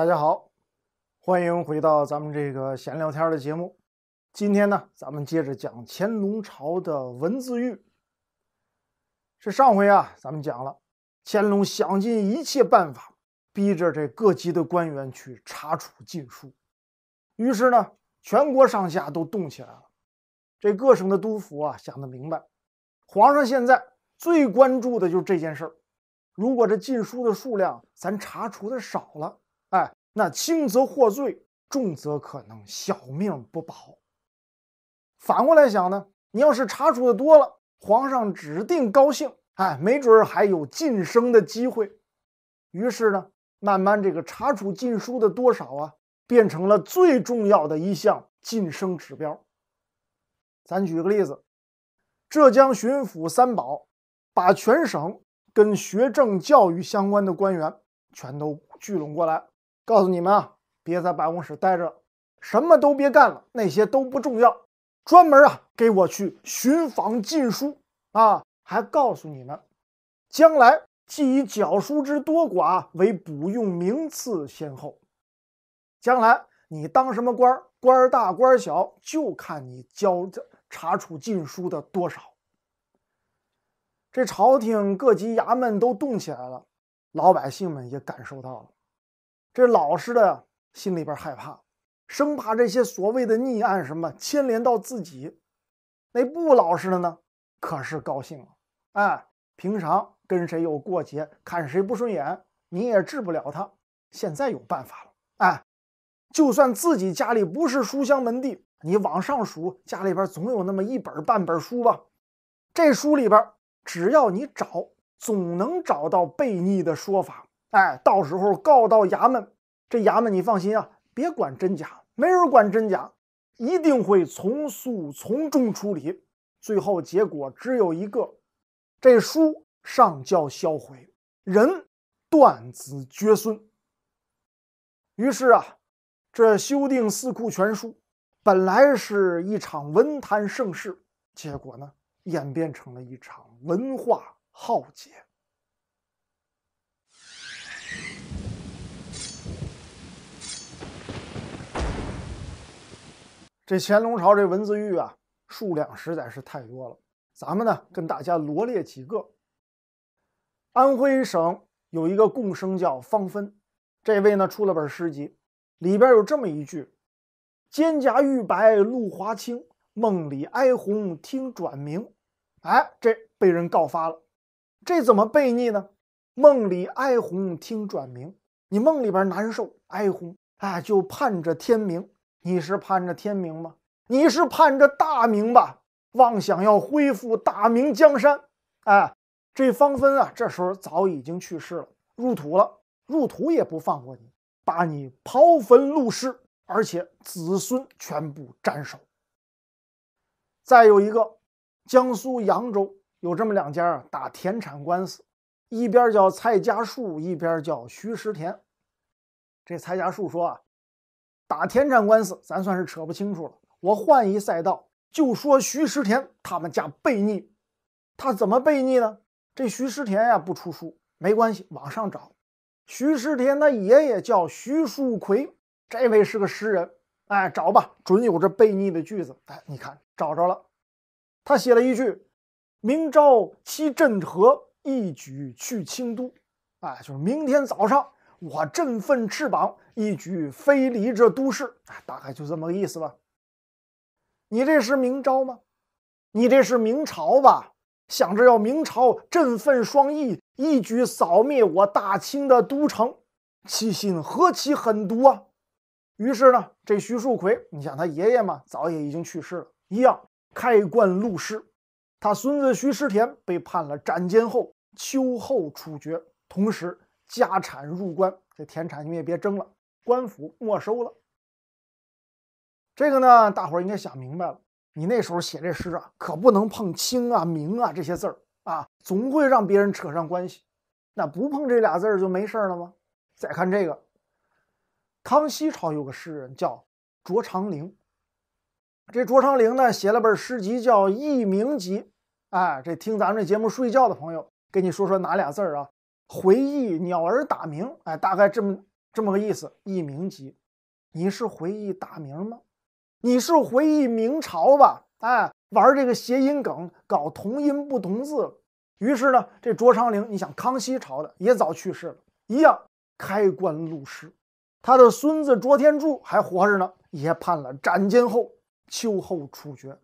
大家好，欢迎回到咱们这个闲聊天的节目。今天呢，咱们接着讲乾隆朝的文字狱。是上回啊，咱们讲了乾隆想尽一切办法，逼着这各级的官员去查处禁书。于是呢，全国上下都动起来了。这各省的督抚啊，想得明白，皇上现在最关注的就是这件事儿。如果这禁书的数量咱查处的少了，那轻则获罪，重则可能小命不保。反过来想呢，你要是查处的多了，皇上指定高兴。哎，没准儿还有晋升的机会。于是呢，慢慢这个查处禁书的多少啊，变成了最重要的一项晋升指标。咱举个例子，浙江巡抚三宝，把全省跟学政教育相关的官员全都聚拢过来。告诉你们啊，别在办公室待着，什么都别干了，那些都不重要。专门啊，给我去寻访禁书啊！还告诉你们，将来即以缴书之多寡为补用名次先后。将来你当什么官官大官小，就看你交的查处禁书的多少。这朝廷各级衙门都动起来了，老百姓们也感受到了。这老实的，心里边害怕，生怕这些所谓的逆案什么牵连到自己。那不老实的呢，可是高兴了。哎，平常跟谁有过节，看谁不顺眼，你也治不了他。现在有办法了。哎，就算自己家里不是书香门第，你往上数，家里边总有那么一本半本书吧。这书里边，只要你找，总能找到悖逆的说法。哎，到时候告到衙门，这衙门你放心啊，别管真假，没人管真假，一定会从速从重处理。最后结果只有一个，这书上交销毁，人断子绝孙。于是啊，这修订《四库全书》本来是一场文坛盛世，结果呢，演变成了一场文化浩劫。这乾隆朝这文字狱啊，数量实在是太多了。咱们呢，跟大家罗列几个。安徽省有一个贡生叫方芬，这位呢出了本诗集，里边有这么一句：“蒹葭玉白露华清，梦里哀鸿听转明。”哎，这被人告发了，这怎么悖逆呢？梦里哀鸿听转明，你梦里边难受哀鸿，哎，就盼着天明。你是盼着天明吗？你是盼着大明吧？妄想要恢复大明江山，哎，这方分啊，这时候早已经去世了，入土了，入土也不放过你，把你刨坟戮尸，而且子孙全部斩首。再有一个，江苏扬州有这么两家啊，打田产官司，一边叫蔡家树，一边叫徐石田。这蔡家树说啊。打田产官司，咱算是扯不清楚了。我换一赛道，就说徐石田他们家悖逆，他怎么悖逆呢？这徐石田呀不出书，没关系，往上找。徐石田他爷爷叫徐树奎，这位是个诗人，哎，找吧，准有这悖逆的句子。哎，你看，找着了。他写了一句：“明朝七镇河，一举去清都。”哎，就是明天早上。我振奋翅膀，一举飞离这都市，大概就这么个意思吧。你这是明朝吗？你这是明朝吧？想着要明朝振奋双翼，一举扫灭我大清的都城，其心何其狠毒啊！于是呢，这徐树奎，你想他爷爷嘛，早也已经去世了，一样开棺戮尸。他孙子徐世田被判了斩监候，秋后处决。同时。家产入关，这田产你们也别争了，官府没收了。这个呢，大伙儿应该想明白了。你那时候写这诗啊，可不能碰清啊、明啊这些字儿啊，总会让别人扯上关系。那不碰这俩字儿就没事儿了吗？再看这个，康熙朝有个诗人叫卓长龄，这卓长龄呢写了本诗集叫《佚名集》。哎，这听咱们这节目睡觉的朋友，给你说说哪俩字儿啊？回忆鸟儿打鸣，哎，大概这么这么个意思。一名集，你是回忆打鸣吗？你是回忆明朝吧？哎，玩这个谐音梗，搞同音不同字。于是呢，这卓长龄，你想康熙朝的也早去世了，一样开棺录尸。他的孙子卓天柱还活着呢，也判了斩监候，秋后处决。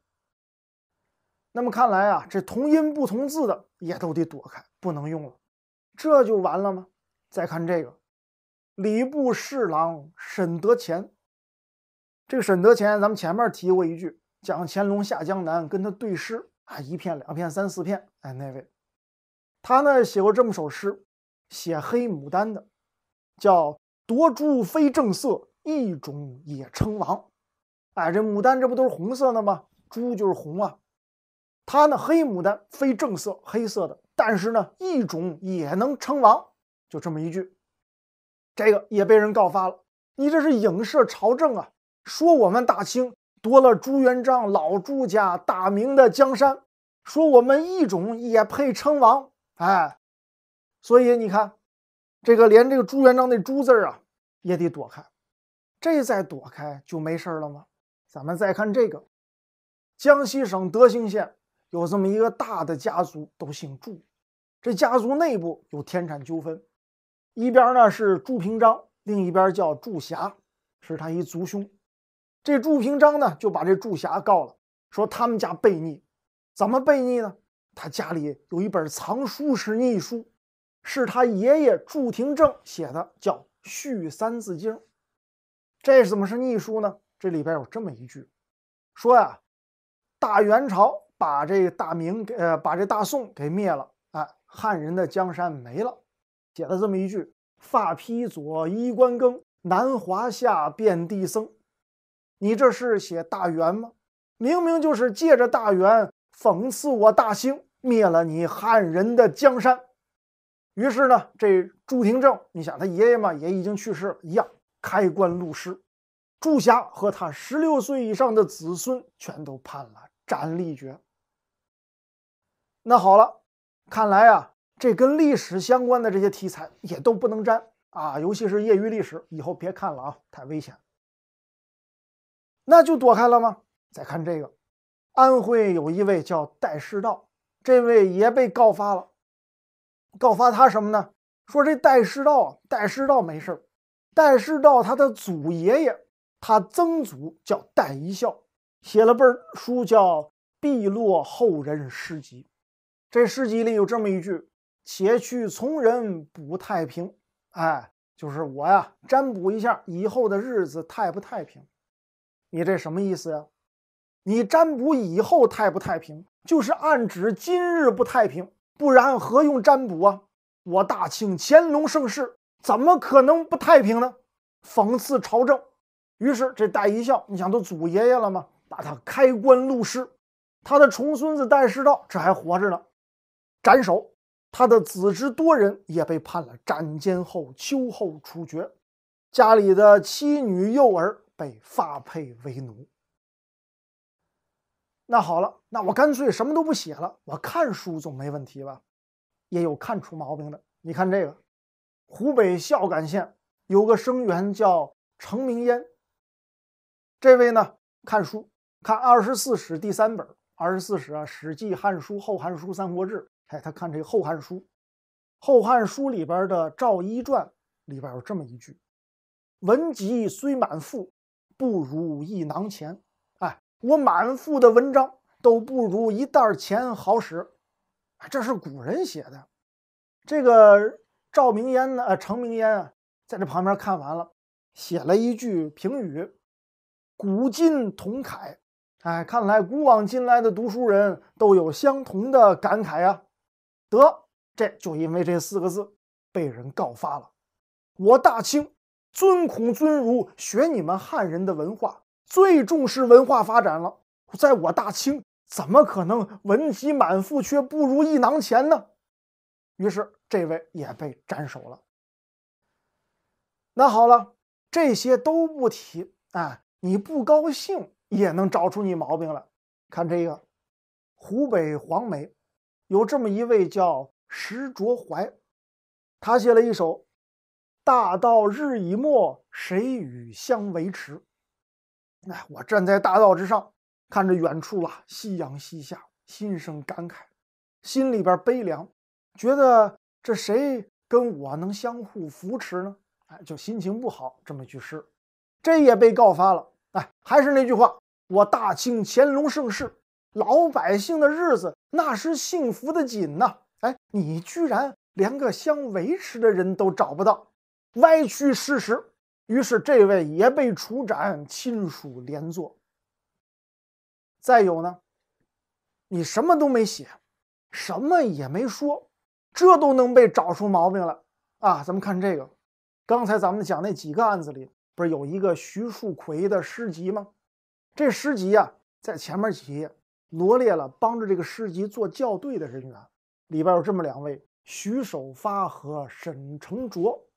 那么看来啊，这同音不同字的也都得躲开，不能用了。这就完了吗？再看这个礼部侍郎沈德潜。这个沈德潜，咱们前面提过一句，讲乾隆下江南跟他对诗啊，一片两片三四片，哎，那位他呢写过这么首诗，写黑牡丹的，叫夺珠非正色，一种也称王。哎，这牡丹这不都是红色的吗？朱就是红啊。他呢，黑牡丹非正色，黑色的，但是呢，一种也能称王，就这么一句，这个也被人告发了，你这是影射朝政啊，说我们大清夺了朱元璋老朱家大明的江山，说我们一种也配称王，哎，所以你看，这个连这个朱元璋那朱字啊也得躲开，这再躲开就没事儿了吗？咱们再看这个，江西省德兴县。有这么一个大的家族，都姓祝，这家族内部有田产纠纷，一边呢是祝平章，另一边叫祝霞，是他一族兄。这祝平章呢就把这祝霞告了，说他们家悖逆。怎么悖逆呢？他家里有一本藏书是逆书，是他爷爷祝廷正写的，叫《续三字经》。这怎么是逆书呢？这里边有这么一句，说呀，大元朝。把这大明给呃，把这大宋给灭了，哎，汉人的江山没了。写了这么一句：“发披左衣冠，更南华夏，遍地僧。”你这是写大元吗？明明就是借着大元讽刺我大兴灭了你汉人的江山。于是呢，这朱廷正，你想他爷爷嘛也已经去世了，一样开棺录尸，朱霞和他十六岁以上的子孙全都判了斩立决。那好了，看来啊，这跟历史相关的这些题材也都不能沾啊，尤其是业余历史，以后别看了啊，太危险。那就躲开了吗？再看这个，安徽有一位叫戴世道，这位也被告发了。告发他什么呢？说这戴世道，戴世道没事戴世道他的祖爷爷，他曾祖叫戴一笑，写了本书叫《碧落后人诗集》。这诗集里有这么一句：“且去从人卜太平。”哎，就是我呀，占卜一下以后的日子太不太平。你这什么意思呀？你占卜以后太不太平，就是暗指今日不太平，不然何用占卜啊？我大清乾隆盛世，怎么可能不太平呢？讽刺朝政。于是这戴一笑，你想都祖爷爷了吗？把他开棺录尸，他的重孙子戴世道，这还活着呢。斩首，他的子侄多人也被判了斩监候、秋后处决，家里的妻女幼儿被发配为奴。那好了，那我干脆什么都不写了，我看书总没问题吧？也有看出毛病的。你看这个，湖北孝感县有个生员叫程明烟，这位呢看书看《二十四史》第三本，《二十四史》啊，《史记》《汉书》《后汉书》《三国志》。哎，他看这个《后汉书》，《后汉书》里边的赵壹传里边有这么一句：“文集虽满腹，不如一囊钱。”哎，我满腹的文章都不如一袋钱好使。哎，这是古人写的。这个赵明烟呢，呃，程明烟啊，在这旁边看完了，写了一句评语：“古今同慨。”哎，看来古往今来的读书人都有相同的感慨啊。得，这就因为这四个字被人告发了。我大清尊孔尊儒，学你们汉人的文化，最重视文化发展了。在我大清，怎么可能文体满腹却不如一囊钱呢？于是这位也被斩首了。那好了，这些都不提啊，你不高兴也能找出你毛病来。看这个，湖北黄梅。有这么一位叫石卓怀，他写了一首：“大道日已没，谁与相维持？”哎，我站在大道之上，看着远处啊，夕阳西下，心生感慨，心里边悲凉，觉得这谁跟我能相互扶持呢？哎，就心情不好。这么一句诗，这也被告发了。哎，还是那句话，我大清乾隆盛世。老百姓的日子那是幸福的紧呐！哎，你居然连个相维持的人都找不到，歪曲事实。于是这位也被处斩，亲属连坐。再有呢，你什么都没写，什么也没说，这都能被找出毛病来啊！咱们看这个，刚才咱们讲那几个案子里，不是有一个徐树奎的诗集吗？这诗集啊，在前面几页。罗列了帮着这个诗集做校对的人员，里边有这么两位：徐守发和沈承卓。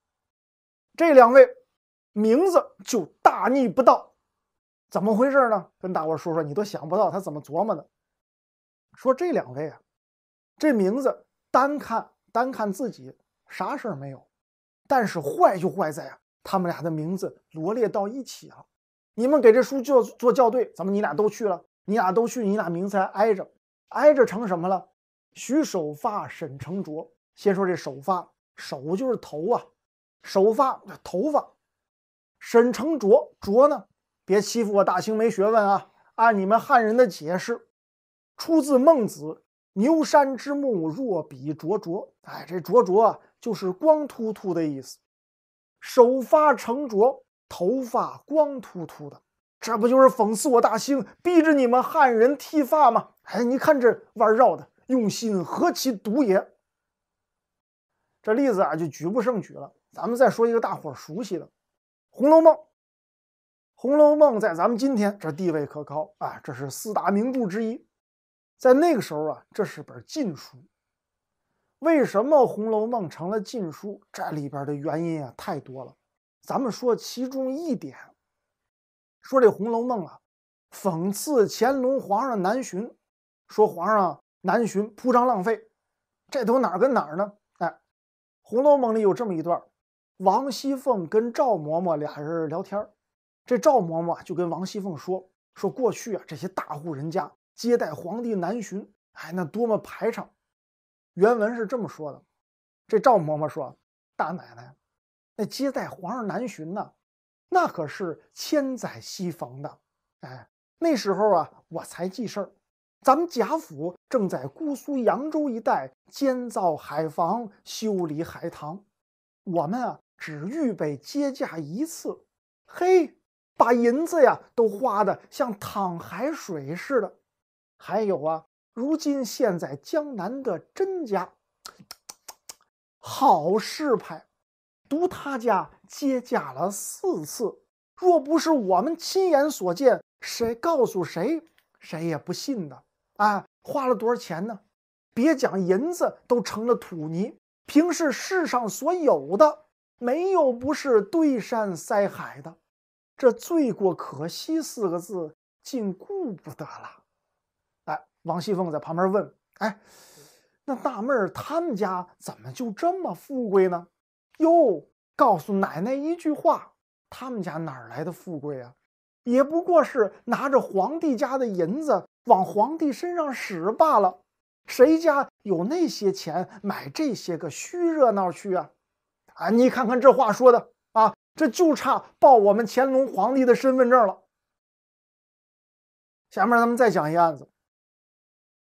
这两位名字就大逆不道，怎么回事呢？跟大伙说说，你都想不到他怎么琢磨的。说这两位啊，这名字单看单看自己啥事儿没有，但是坏就坏在啊，他们俩的名字罗列到一起了。你们给这书做做校对，怎么你俩都去了。你俩都去，你俩名字还挨着，挨着成什么了？徐首发、沈成卓。先说这首发，首就是头啊，首发头发。沈成卓，卓呢？别欺负我大清没学问啊！按你们汉人的解释，出自《孟子》，牛山之木若比灼灼。哎，这灼灼就是光秃秃的意思。首发成卓，头发光秃秃的。这不就是讽刺我大清，逼着你们汉人剃发吗？哎，你看这弯绕的，用心何其毒也！这例子啊，就举不胜举了。咱们再说一个大伙熟悉的《红楼梦》。《红楼梦》在咱们今天这地位可高啊，这是四大名著之一。在那个时候啊，这是本禁书。为什么《红楼梦》成了禁书？这里边的原因啊，太多了。咱们说其中一点。说这《红楼梦》啊，讽刺乾隆皇上南巡，说皇上南巡铺张浪费，这都哪儿跟哪儿呢？哎，《红楼梦》里有这么一段，王熙凤跟赵嬷嬷俩人聊天儿，这赵嬷嬷就跟王熙凤说说过去啊，这些大户人家接待皇帝南巡，哎，那多么排场。原文是这么说的，这赵嬷嬷说：“大奶奶，那接待皇上南巡呢？”那可是千载西逢的，哎，那时候啊，我才记事儿。咱们贾府正在姑苏扬州一带建造海防、修理海棠，我们啊，只预备接驾一次，嘿，把银子呀都花的像淌海水似的。还有啊，如今现在江南的甄家，好事派，独他家。接驾了四次，若不是我们亲眼所见，谁告诉谁，谁也不信的。哎，花了多少钱呢？别讲银子，都成了土泥。平时世上所有的，没有不是堆山塞海的。这罪过可惜四个字，竟顾不得了。哎，王熙凤在旁边问：“哎，那大妹儿他们家怎么就这么富贵呢？”哟。告诉奶奶一句话，他们家哪儿来的富贵啊？也不过是拿着皇帝家的银子往皇帝身上使罢了。谁家有那些钱买这些个虚热闹去啊？啊，你看看这话说的啊，这就差报我们乾隆皇帝的身份证了。下面咱们再讲一案子，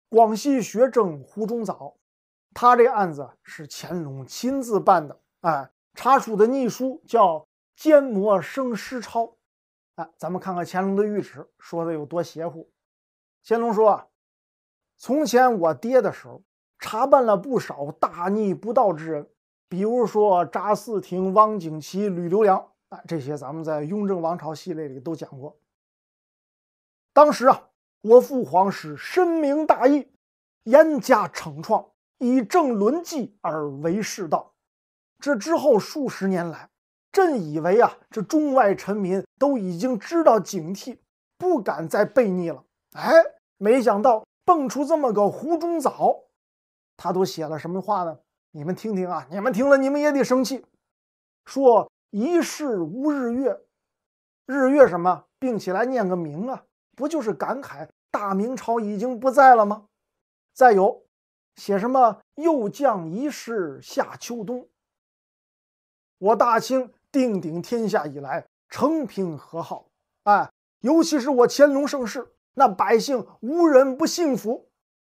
广西学政胡中藻，他这案子是乾隆亲自办的，哎。查处的逆书叫《奸魔生师抄》，哎，咱们看看乾隆的谕旨说的有多邪乎。乾隆说啊，从前我爹的时候查办了不少大逆不道之人，比如说查嗣庭、汪景祺、吕留良，哎，这些咱们在《雍正王朝》系列里都讲过。当时啊，我父皇室深明大义，严加惩创，以正伦纪而为世道。这之后数十年来，朕以为啊，这中外臣民都已经知道警惕，不敢再悖逆了。哎，没想到蹦出这么个湖中藻，他都写了什么话呢？你们听听啊，你们听了你们也得生气。说一世无日月，日月什么，并起来念个名啊，不就是感慨大明朝已经不在了吗？再有，写什么又降一世夏秋冬。我大清定鼎天下以来，承平和好，哎，尤其是我乾隆盛世，那百姓无人不幸福。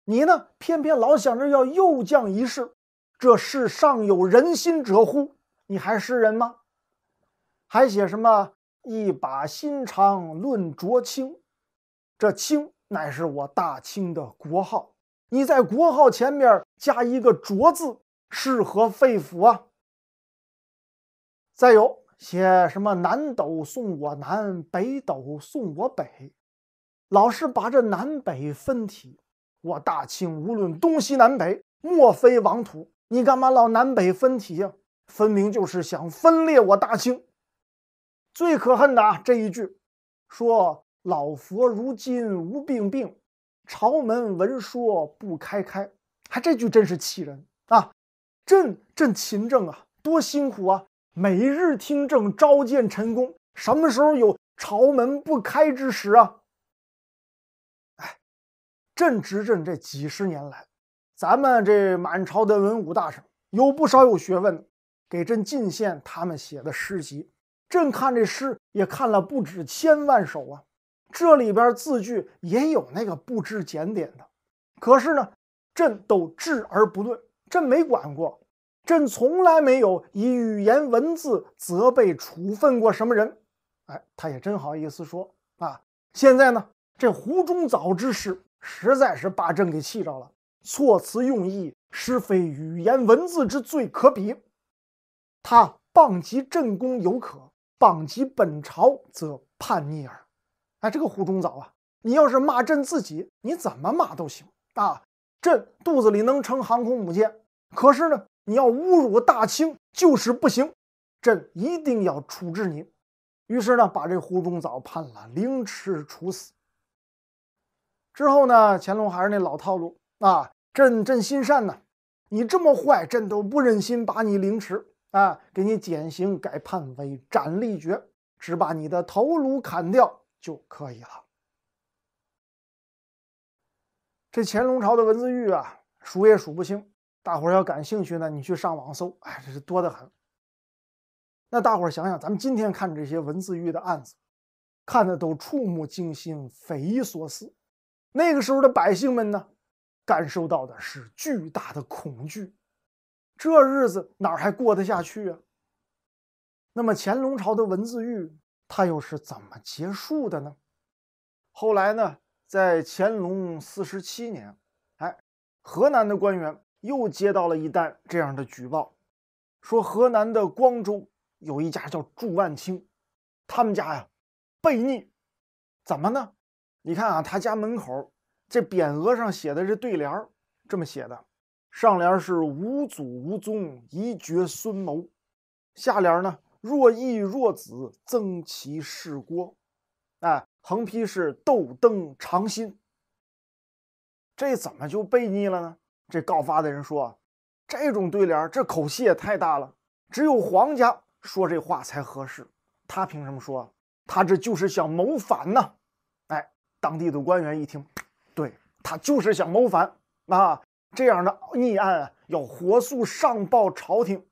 你呢，偏偏老想着要又降一世，这世上有人心者乎？你还是人吗？还写什么一把心肠论浊清？这清乃是我大清的国号，你在国号前面加一个浊字，是何肺腑啊？再有写什么南斗送我南，北斗送我北，老是把这南北分体。我大清无论东西南北，莫非王土？你干嘛老南北分体呀？分明就是想分裂我大清。最可恨的啊，这一句，说老佛如今无病病，朝门闻说不开开。还这句真是气人啊！朕朕勤政啊，多辛苦啊！每日听政，召见臣工，什么时候有朝门不开之时啊？哎，朕执政这几十年来，咱们这满朝的文武大臣有不少有学问，的，给朕进献他们写的诗集。朕看这诗也看了不止千万首啊，这里边字句也有那个不知检点的，可是呢，朕都置而不论，朕没管过。朕从来没有以语言文字责备处分过什么人，哎，他也真好意思说啊！现在呢，这胡中藻之事，实在是把朕给气着了。措辞用意，是非语言文字之罪可比。他谤及朕功犹可，谤及本朝则叛逆耳。哎，这个胡中藻啊，你要是骂朕自己，你怎么骂都行啊！朕肚子里能撑航空母舰，可是呢？你要侮辱大清，就是不行，朕一定要处置你。于是呢，把这胡中藻判了凌迟处死。之后呢，乾隆还是那老套路啊，朕朕心善呢，你这么坏，朕都不忍心把你凌迟啊，给你减刑，改判为斩立决，只把你的头颅砍掉就可以了。这乾隆朝的文字狱啊，数也数不清。大伙儿要感兴趣呢，你去上网搜，哎，这是多得很。那大伙儿想想，咱们今天看这些文字狱的案子，看的都触目惊心、匪夷所思。那个时候的百姓们呢，感受到的是巨大的恐惧，这日子哪还过得下去啊？那么乾隆朝的文字狱，它又是怎么结束的呢？后来呢，在乾隆四十七年，哎，河南的官员。又接到了一单这样的举报，说河南的光州有一家叫祝万清，他们家呀悖逆，怎么呢？你看啊，他家门口这匾额上写的这对联儿，这么写的：上联是无祖无宗一绝孙谋，下联呢若义若子增其事国。哎，横批是斗登长新。这怎么就悖逆了呢？这告发的人说：“这种对联，这口气也太大了。只有皇家说这话才合适，他凭什么说？他这就是想谋反呢！哎，当地的官员一听，对他就是想谋反啊！这样的逆案要火速上报朝廷。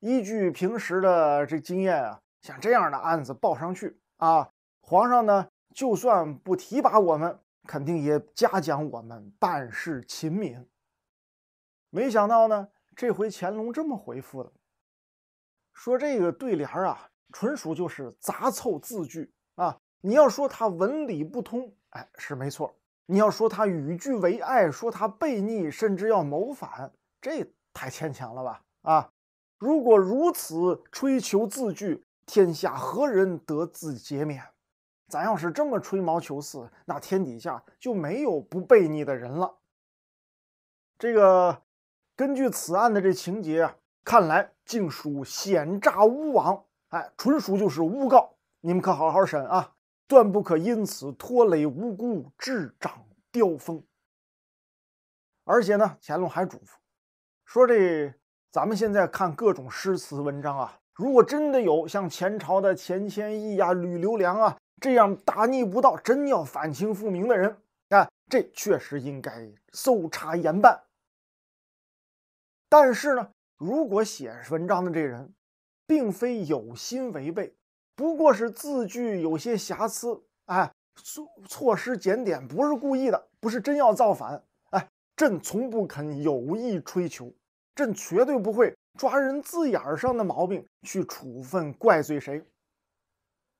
依据平时的这经验啊，像这样的案子报上去啊，皇上呢就算不提拔我们。”肯定也嘉奖我们办事勤勉。没想到呢，这回乾隆这么回复的，说这个对联儿啊，纯属就是杂凑字句啊。你要说它文理不通，哎，是没错。你要说它语句为爱，说它悖逆，甚至要谋反，这太牵强了吧？啊，如果如此追求字句，天下何人得字解免？咱要是这么吹毛求疵，那天底下就没有不背逆的人了。这个根据此案的这情节，啊，看来竟属险诈诬枉，哎，纯属就是诬告。你们可好好审啊，断不可因此拖累无辜，智长刁风。而且呢，乾隆还嘱咐说：这咱们现在看各种诗词文章啊，如果真的有像前朝的钱谦益呀、吕留良啊。这样大逆不道、真要反清复明的人，啊，这确实应该搜查严办。但是呢，如果写文章的这人，并非有心违背，不过是字句有些瑕疵，哎，措措施检点，不是故意的，不是真要造反。哎，朕从不肯有意追求，朕绝对不会抓人字眼儿上的毛病去处分怪罪谁。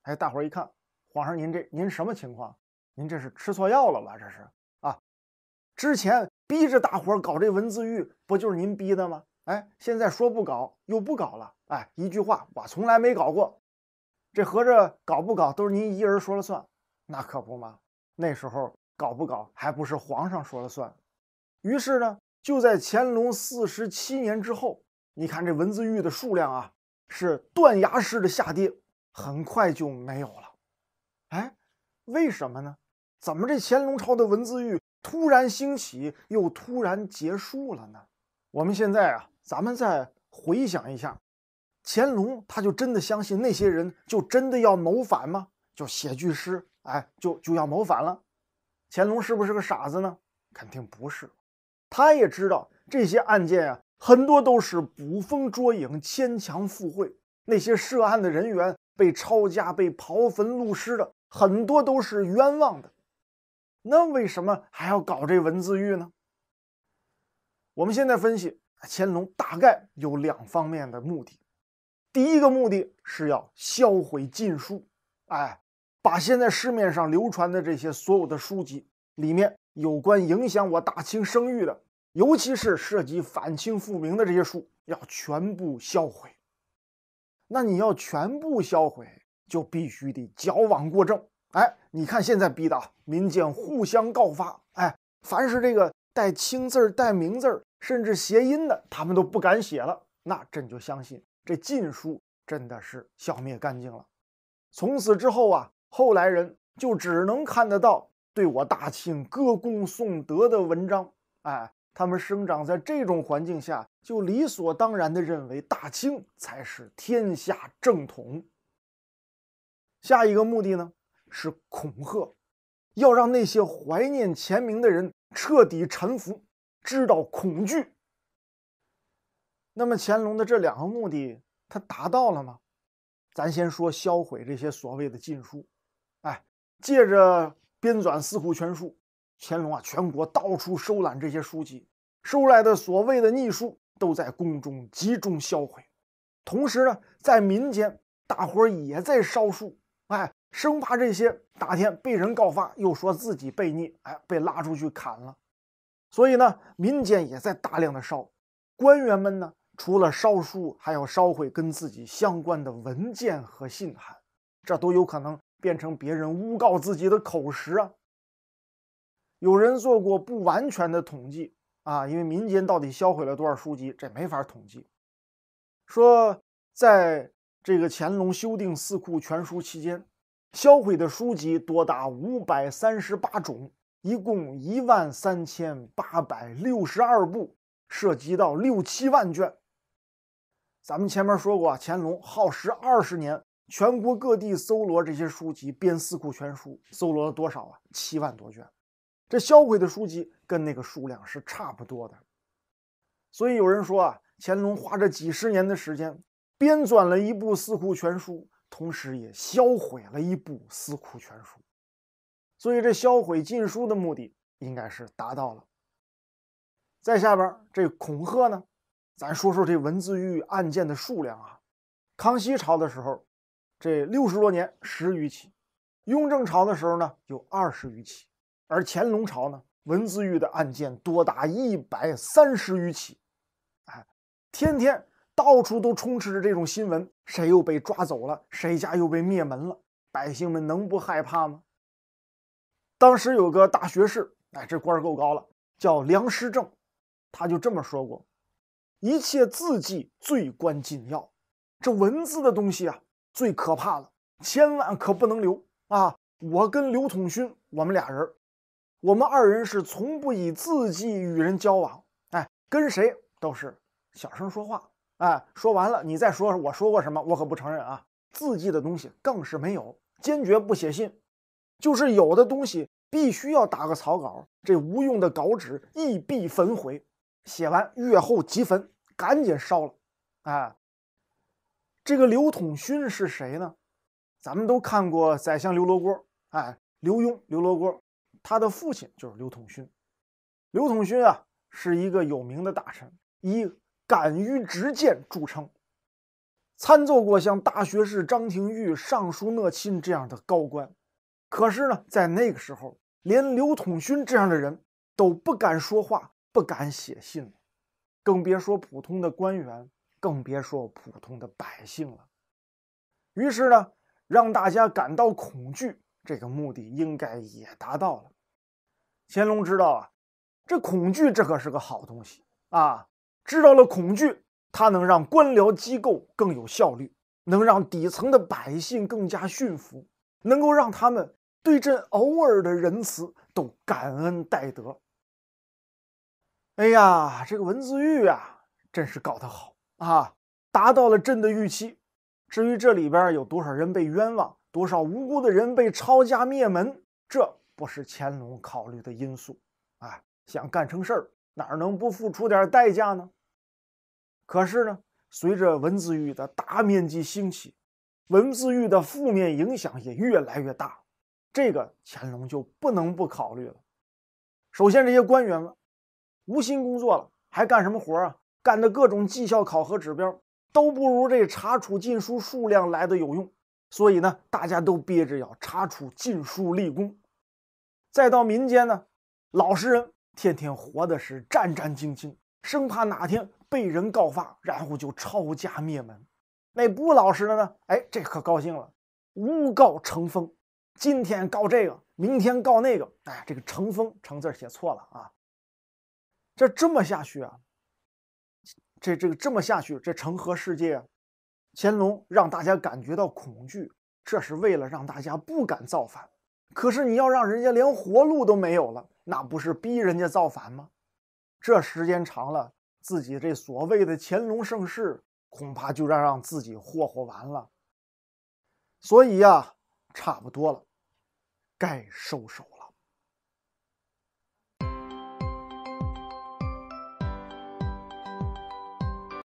哎，大伙儿一看。皇上，您这您什么情况？您这是吃错药了吧？这是啊！之前逼着大伙搞这文字狱，不就是您逼的吗？哎，现在说不搞又不搞了，哎，一句话，我从来没搞过。这合着搞不搞都是您一人说了算，那可不嘛！那时候搞不搞还不是皇上说了算。于是呢，就在乾隆四十七年之后，你看这文字狱的数量啊，是断崖式的下跌，很快就没有了。哎，为什么呢？怎么这乾隆朝的文字狱突然兴起，又突然结束了呢？我们现在啊，咱们再回想一下，乾隆他就真的相信那些人就真的要谋反吗？就写句诗，哎，就就要谋反了？乾隆是不是个傻子呢？肯定不是，他也知道这些案件啊，很多都是捕风捉影、牵强附会。那些涉案的人员被抄家、被刨坟露尸的。很多都是冤枉的，那为什么还要搞这文字狱呢？我们现在分析，乾隆大概有两方面的目的。第一个目的是要销毁禁书，哎，把现在市面上流传的这些所有的书籍里面有关影响我大清声誉的，尤其是涉及反清复明的这些书，要全部销毁。那你要全部销毁。就必须得矫枉过正。哎，你看现在逼的民间互相告发。哎，凡是这个带“清”字儿、带“明”字儿，甚至谐音的，他们都不敢写了。那朕就相信这禁书真的是消灭干净了。从此之后啊，后来人就只能看得到对我大清歌功颂德的文章。哎，他们生长在这种环境下，就理所当然地认为大清才是天下正统。下一个目的呢是恐吓，要让那些怀念前明的人彻底臣服，知道恐惧。那么乾隆的这两个目的他达到了吗？咱先说销毁这些所谓的禁书，哎，借着编纂《四库全书》，乾隆啊，全国到处收揽这些书籍，收来的所谓的逆书都在宫中集中销毁，同时呢，在民间大伙儿也在烧书。哎，生怕这些打天被人告发，又说自己被逆，哎，被拉出去砍了。所以呢，民间也在大量的烧。官员们呢，除了烧书，还要烧毁跟自己相关的文件和信函，这都有可能变成别人诬告自己的口实啊。有人做过不完全的统计啊，因为民间到底销毁了多少书籍，这没法统计。说在。这个乾隆修订《四库全书》期间，销毁的书籍多达五百三十八种，一共一万三千八百六十二部，涉及到六七万卷。咱们前面说过，乾隆耗时二十年，全国各地搜罗这些书籍编《四库全书》，搜罗了多少啊？七万多卷。这销毁的书籍跟那个数量是差不多的，所以有人说啊，乾隆花这几十年的时间。编纂了一部《四库全书》，同时也销毁了一部《四库全书》，所以这销毁禁书的目的应该是达到了。在下边这恐吓呢，咱说说这文字狱案件的数量啊。康熙朝的时候，这六十多年十余起；雍正朝的时候呢，有二十余起；而乾隆朝呢，文字狱的案件多达一百三十余起，哎，天天。到处都充斥着这种新闻，谁又被抓走了？谁家又被灭门了？百姓们能不害怕吗？当时有个大学士，哎，这官儿够高了，叫梁师正，他就这么说过：一切字迹最关紧要，这文字的东西啊，最可怕了，千万可不能留啊！我跟刘统勋，我们俩人，我们二人是从不以字迹与人交往，哎，跟谁都是小声说话。哎，说完了，你再说我说过什么，我可不承认啊！字迹的东西更是没有，坚决不写信，就是有的东西必须要打个草稿，这无用的稿纸亦必焚毁，写完月后即焚，赶紧烧了。哎，这个刘统勋是谁呢？咱们都看过宰相刘罗锅，哎，刘墉、刘罗锅，他的父亲就是刘统勋。刘统勋啊，是一个有名的大臣，一。敢于直谏著称，参奏过像大学士张廷玉、尚书讷亲这样的高官。可是呢，在那个时候，连刘统勋这样的人都不敢说话、不敢写信更别说普通的官员，更别说普通的百姓了。于是呢，让大家感到恐惧，这个目的应该也达到了。乾隆知道啊，这恐惧这可是个好东西啊。知道了恐惧，它能让官僚机构更有效率，能让底层的百姓更加驯服，能够让他们对朕偶尔的仁慈都感恩戴德。哎呀，这个文字狱啊，真是搞得好啊，达到了朕的预期。至于这里边有多少人被冤枉，多少无辜的人被抄家灭门，这不是乾隆考虑的因素啊，想干成事儿。哪能不付出点代价呢？可是呢，随着文字狱的大面积兴起，文字狱的负面影响也越来越大，这个乾隆就不能不考虑了。首先，这些官员们无心工作了，还干什么活啊？干的各种绩效考核指标都不如这查处禁书数量来的有用，所以呢，大家都憋着要查处禁书立功。再到民间呢，老实人。天天活的是战战兢兢，生怕哪天被人告发，然后就抄家灭门。那不老实的呢？哎，这可高兴了，诬告成风，今天告这个，明天告那个。哎，这个成风成字写错了啊！这这么下去啊，这这个这么下去，这成何世界？乾隆让大家感觉到恐惧，这是为了让大家不敢造反。可是你要让人家连活路都没有了。那不是逼人家造反吗？这时间长了，自己这所谓的乾隆盛世，恐怕就让让自己霍霍完了。所以呀，差不多了，该收手了。